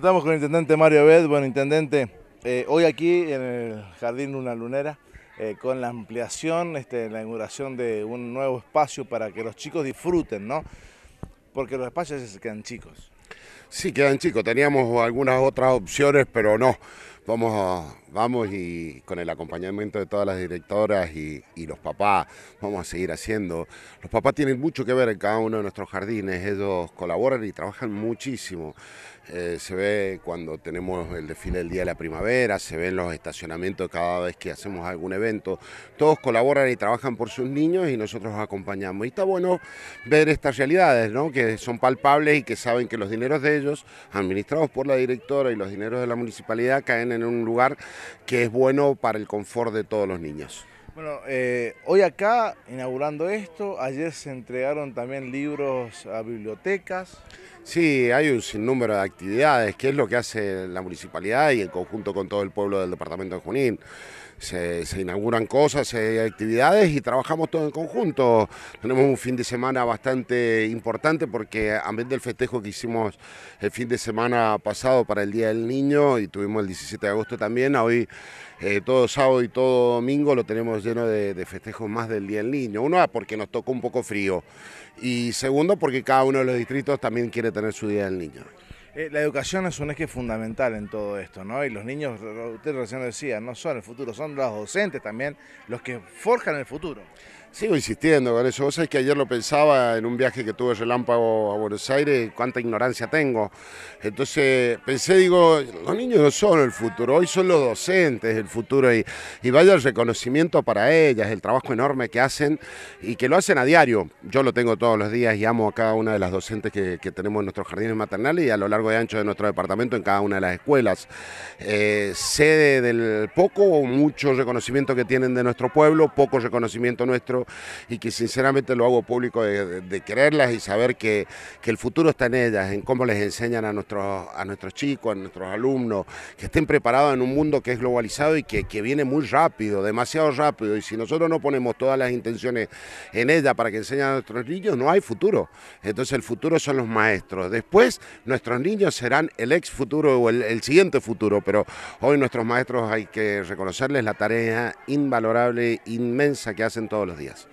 Estamos con el intendente Mario Abed. Bueno, intendente, eh, hoy aquí en el Jardín Luna Lunera, eh, con la ampliación, este, la inauguración de un nuevo espacio para que los chicos disfruten, ¿no? Porque los espacios se quedan chicos. Sí, quedan chicos. Teníamos algunas otras opciones, pero no vamos, vamos y con el acompañamiento de todas las directoras y, los papás vamos a seguir haciendo. Los papás tienen mucho que ver en cada uno de nuestros jardines, ellos colaboran y trabajan muchísimo. Eh, se ve cuando tenemos el desfile del Día de la Primavera, se ven los estacionamientos cada vez que hacemos algún evento. Todos colaboran y trabajan por sus niños y nosotros los acompañamos. Y está bueno ver estas realidades, que son palpables y que saben que los dineros de ellos, administrados por la directora y los dineros de la municipalidad, caen en un lugar que es bueno para el confort de todos los niños. Bueno, eh, hoy acá inaugurando esto, ayer se entregaron también libros a bibliotecas. Sí, hay un sinnúmero de actividades, que es lo que hace la municipalidad y en conjunto con todo el pueblo del departamento de Junín se, inauguran cosas, hay actividades y trabajamos todo en conjunto. Tenemos un fin de semana bastante importante porque a vez del festejo que hicimos el fin de semana pasado para el Día del Niño y tuvimos el 17 de agosto también, hoy eh, todo sábado y todo domingo lo tenemos lleno de, de festejos más del Día del Niño. Uno, porque nos tocó un poco frío y segundo, porque cada uno de los distritos también quiere tener su Día del Niño. Eh, la educación es un eje fundamental en todo esto, ¿no? Y los niños, usted recién decía, no son el futuro, son los docentes también los que forjan el futuro. Sigo insistiendo con eso. Vos sabés que ayer lo pensaba en un viaje que tuve relámpago a Buenos Aires, cuánta ignorancia tengo. Entonces pensé, digo, los niños no son el futuro, hoy son los docentes el futuro y, y vaya el reconocimiento para ellas, el trabajo enorme que hacen y que lo hacen a diario. Yo lo tengo todos los días y amo a cada una de las docentes que, que tenemos en nuestros jardines maternales y a lo largo de ancho de nuestro departamento en cada una de las escuelas. Eh, sede del poco o mucho reconocimiento que tienen de nuestro pueblo, poco reconocimiento nuestro y que sinceramente lo hago público de, quererlas y saber que, que, el futuro está en ellas, en cómo les enseñan a nuestros, a nuestros chicos, a nuestros alumnos, que estén preparados en un mundo que es globalizado y que, viene muy rápido, demasiado rápido. Y si nosotros no ponemos todas las intenciones en ellas para que enseñen a nuestros niños, no hay futuro. Entonces el futuro son los maestros. Después, nuestros niños niños serán el ex futuro o el, el siguiente futuro, pero hoy nuestros maestros hay que reconocerles la tarea invalorable, inmensa que hacen todos los días.